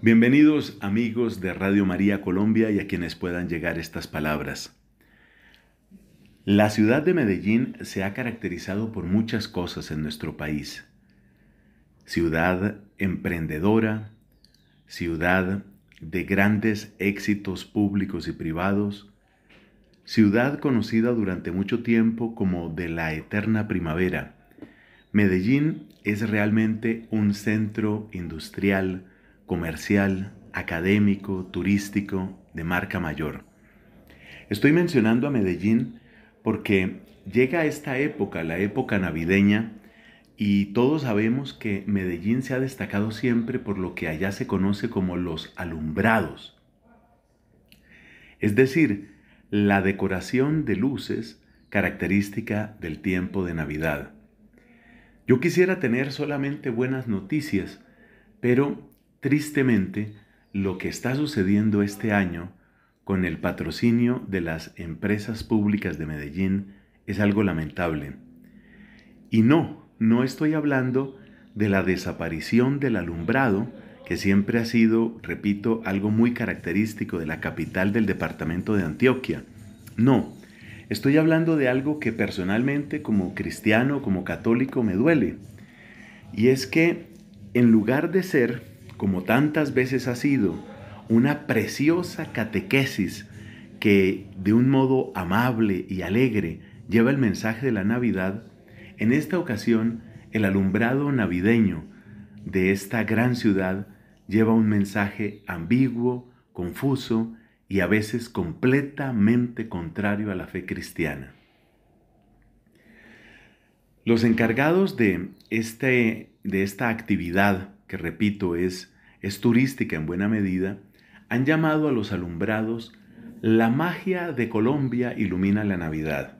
Bienvenidos amigos de Radio María Colombia y a quienes puedan llegar estas palabras. La ciudad de Medellín se ha caracterizado por muchas cosas en nuestro país. Ciudad emprendedora, ciudad de grandes éxitos públicos y privados, ciudad conocida durante mucho tiempo como de la eterna primavera. Medellín es realmente un centro industrial, comercial, académico, turístico, de marca mayor. Estoy mencionando a Medellín porque llega esta época, la época navideña, y todos sabemos que Medellín se ha destacado siempre por lo que allá se conoce como los alumbrados. Es decir, la decoración de luces característica del tiempo de Navidad. Yo quisiera tener solamente buenas noticias, pero Tristemente, lo que está sucediendo este año con el patrocinio de las empresas públicas de Medellín es algo lamentable. Y no, no estoy hablando de la desaparición del alumbrado, que siempre ha sido, repito, algo muy característico de la capital del departamento de Antioquia. No, estoy hablando de algo que personalmente como cristiano, como católico, me duele. Y es que en lugar de ser como tantas veces ha sido, una preciosa catequesis que de un modo amable y alegre lleva el mensaje de la Navidad, en esta ocasión el alumbrado navideño de esta gran ciudad lleva un mensaje ambiguo, confuso y a veces completamente contrario a la fe cristiana. Los encargados de, este, de esta actividad que repito es, es turística en buena medida, han llamado a los alumbrados La magia de Colombia ilumina la Navidad.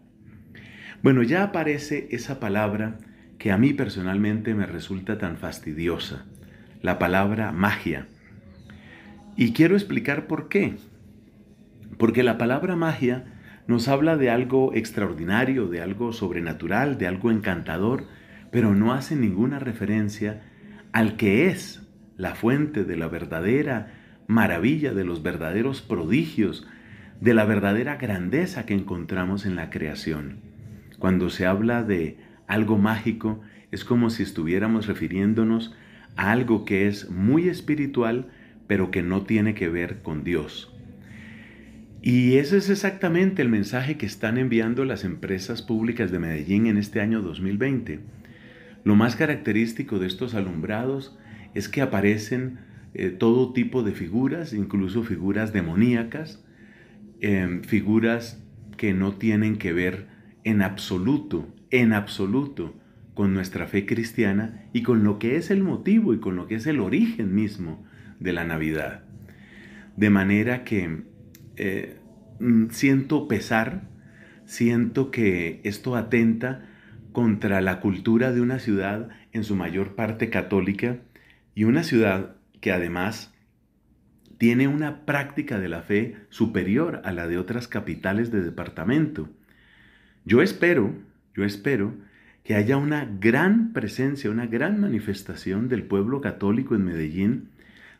Bueno, ya aparece esa palabra que a mí personalmente me resulta tan fastidiosa, la palabra magia. Y quiero explicar por qué. Porque la palabra magia nos habla de algo extraordinario, de algo sobrenatural, de algo encantador, pero no hace ninguna referencia al que es la fuente de la verdadera maravilla, de los verdaderos prodigios, de la verdadera grandeza que encontramos en la creación. Cuando se habla de algo mágico, es como si estuviéramos refiriéndonos a algo que es muy espiritual, pero que no tiene que ver con Dios. Y ese es exactamente el mensaje que están enviando las empresas públicas de Medellín en este año 2020. Lo más característico de estos alumbrados es que aparecen eh, todo tipo de figuras, incluso figuras demoníacas, em, figuras que no tienen que ver en absoluto, en absoluto, con nuestra fe cristiana y con lo que es el motivo y con lo que es el origen mismo de la Navidad. De manera que eh, mm, siento pesar, siento que esto atenta contra la cultura de una ciudad en su mayor parte católica y una ciudad que además tiene una práctica de la fe superior a la de otras capitales de departamento. Yo espero, yo espero que haya una gran presencia, una gran manifestación del pueblo católico en Medellín,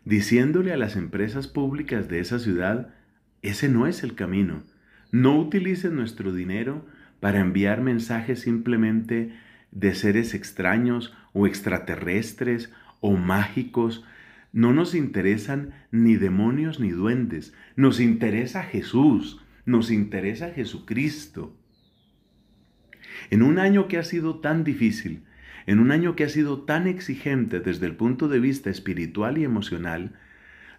diciéndole a las empresas públicas de esa ciudad, ese no es el camino, no utilicen nuestro dinero para enviar mensajes simplemente de seres extraños o extraterrestres o mágicos. No nos interesan ni demonios ni duendes, nos interesa Jesús, nos interesa Jesucristo. En un año que ha sido tan difícil, en un año que ha sido tan exigente desde el punto de vista espiritual y emocional,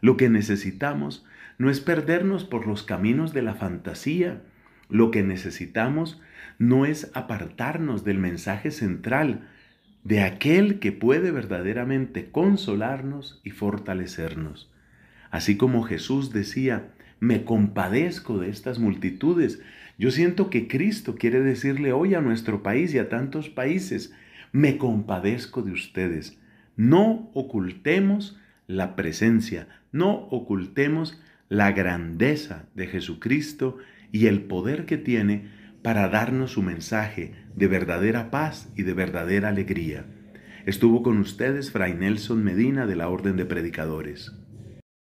lo que necesitamos no es perdernos por los caminos de la fantasía, lo que necesitamos no es apartarnos del mensaje central de aquel que puede verdaderamente consolarnos y fortalecernos. Así como Jesús decía, me compadezco de estas multitudes. Yo siento que Cristo quiere decirle hoy a nuestro país y a tantos países, me compadezco de ustedes. No ocultemos la presencia, no ocultemos la grandeza de Jesucristo y el poder que tiene para darnos su mensaje de verdadera paz y de verdadera alegría. Estuvo con ustedes Fray Nelson Medina de la Orden de Predicadores.